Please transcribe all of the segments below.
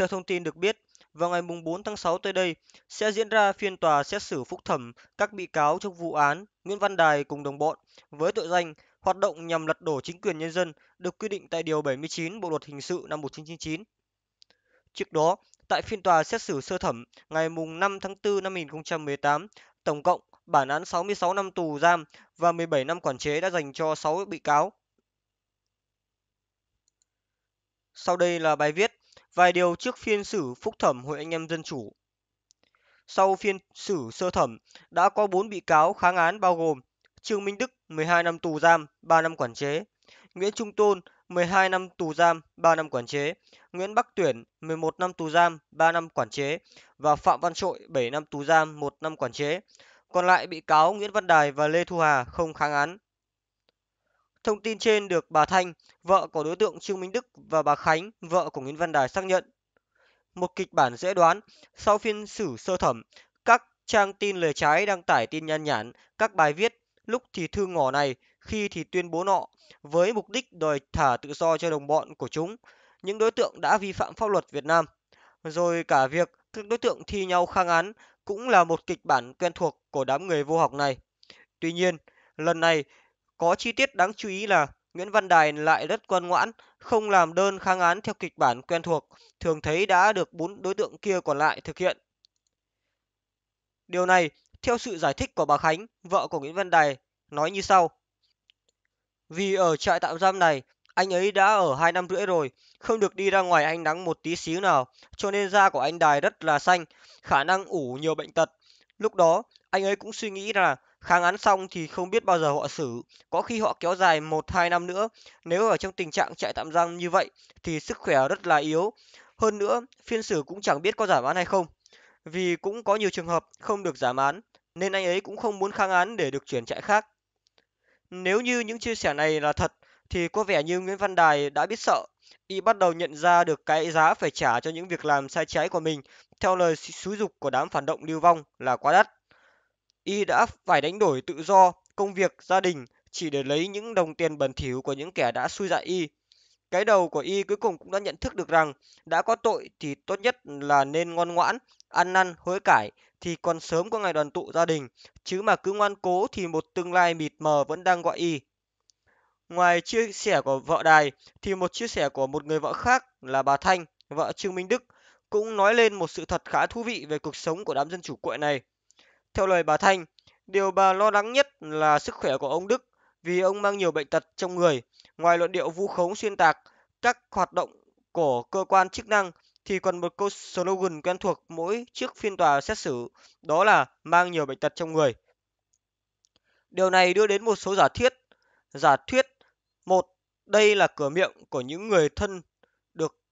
Theo thông tin được biết, vào ngày 4 tháng 6 tới đây sẽ diễn ra phiên tòa xét xử phúc thẩm các bị cáo trong vụ án Nguyễn Văn Đài cùng đồng bọn với tội danh hoạt động nhằm lật đổ chính quyền nhân dân được quy định tại Điều 79 Bộ Luật Hình sự năm 1999. Trước đó, tại phiên tòa xét xử sơ thẩm ngày 5 tháng 4 năm 2018, tổng cộng bản án 66 năm tù giam và 17 năm quản chế đã dành cho 6 bị cáo. Sau đây là bài viết vài điều trước phiên xử phúc thẩm Hội Anh em Dân Chủ. Sau phiên xử sơ thẩm, đã có 4 bị cáo kháng án bao gồm Trương Minh Đức 12 năm tù giam, 3 năm quản chế, Nguyễn Trung Tôn 12 năm tù giam, 3 năm quản chế, Nguyễn Bắc Tuyển 11 năm tù giam, 3 năm quản chế và Phạm Văn Trội 7 năm tù giam, 1 năm quản chế. Còn lại bị cáo Nguyễn Văn Đài và Lê Thu Hà không kháng án. Thông tin trên được bà Thanh, vợ của đối tượng Trương Minh Đức và bà Khánh, vợ của Nguyễn Văn Đài xác nhận. Một kịch bản dễ đoán, sau phiên xử sơ thẩm, các trang tin lời trái đăng tải tin nhan nhản, các bài viết, lúc thì thương ngỏ này, khi thì tuyên bố nọ, với mục đích đòi thả tự do cho đồng bọn của chúng, những đối tượng đã vi phạm pháp luật Việt Nam. Rồi cả việc các đối tượng thi nhau kháng án cũng là một kịch bản quen thuộc của đám người vô học này. Tuy nhiên, lần này có chi tiết đáng chú ý là nguyễn văn đài lại rất ngoan ngoãn không làm đơn kháng án theo kịch bản quen thuộc thường thấy đã được bốn đối tượng kia còn lại thực hiện điều này theo sự giải thích của bà khánh vợ của nguyễn văn đài nói như sau vì ở trại tạm giam này anh ấy đã ở hai năm rưỡi rồi không được đi ra ngoài anh nắng một tí xíu nào cho nên da của anh đài rất là xanh khả năng ủ nhiều bệnh tật lúc đó anh ấy cũng suy nghĩ là kháng án xong thì không biết bao giờ họ xử có khi họ kéo dài một hai năm nữa nếu ở trong tình trạng trại tạm giam như vậy thì sức khỏe rất là yếu hơn nữa phiên xử cũng chẳng biết có giảm án hay không vì cũng có nhiều trường hợp không được giảm án nên anh ấy cũng không muốn kháng án để được chuyển trại khác nếu như những chia sẻ này là thật thì có vẻ như Nguyễn Văn Đài đã biết sợ, y bắt đầu nhận ra được cái giá phải trả cho những việc làm sai trái của mình theo lời xúi dục của đám phản động lưu vong là quá đắt y đã phải đánh đổi tự do công việc gia đình chỉ để lấy những đồng tiền bẩn thỉu của những kẻ đã xui dại y cái đầu của y cuối cùng cũng đã nhận thức được rằng đã có tội thì tốt nhất là nên ngoan ngoãn ăn năn hối cải thì còn sớm có ngày đoàn tụ gia đình chứ mà cứ ngoan cố thì một tương lai mịt mờ vẫn đang gọi y ngoài chia sẻ của vợ đài thì một chia sẻ của một người vợ khác là bà thanh vợ trương minh đức cũng nói lên một sự thật khá thú vị về cuộc sống của đám dân chủ quậy này theo lời bà thanh điều bà lo lắng nhất là sức khỏe của ông đức vì ông mang nhiều bệnh tật trong người ngoài luận điệu vu khống xuyên tạc các hoạt động của cơ quan chức năng thì còn một câu slogan quen thuộc mỗi trước phiên tòa xét xử đó là mang nhiều bệnh tật trong người điều này đưa đến một số giả thiết giả thuyết một đây là cửa miệng của những người thân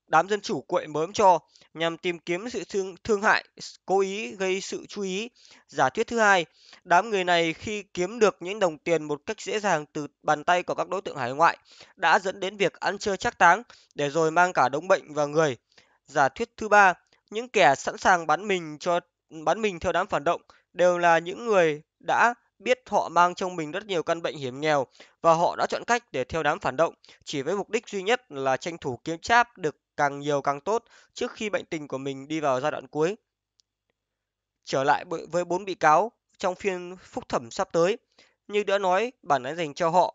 đám dân chủ quậy mớm cho nhằm tìm kiếm sự thương, thương hại, cố ý gây sự chú ý. Giả thuyết thứ hai, đám người này khi kiếm được những đồng tiền một cách dễ dàng từ bàn tay của các đối tượng hải ngoại đã dẫn đến việc ăn chơi chắc táng để rồi mang cả đống bệnh và người. Giả thuyết thứ ba, những kẻ sẵn sàng bắn mình cho bắn mình theo đám phản động đều là những người đã biết họ mang trong mình rất nhiều căn bệnh hiểm nghèo và họ đã chọn cách để theo đám phản động chỉ với mục đích duy nhất là tranh thủ kiếm cháp được càng nhiều càng tốt trước khi bệnh tình của mình đi vào giai đoạn cuối. Trở lại với bốn bị cáo trong phiên phúc thẩm sắp tới, như đã nói, bản án dành cho họ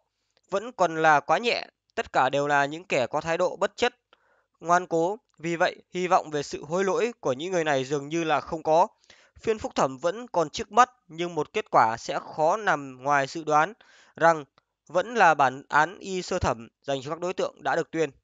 vẫn còn là quá nhẹ, tất cả đều là những kẻ có thái độ bất chất, ngoan cố, vì vậy hy vọng về sự hối lỗi của những người này dường như là không có. Phiên phúc thẩm vẫn còn trước mắt nhưng một kết quả sẽ khó nằm ngoài dự đoán rằng vẫn là bản án y sơ thẩm dành cho các đối tượng đã được tuyên.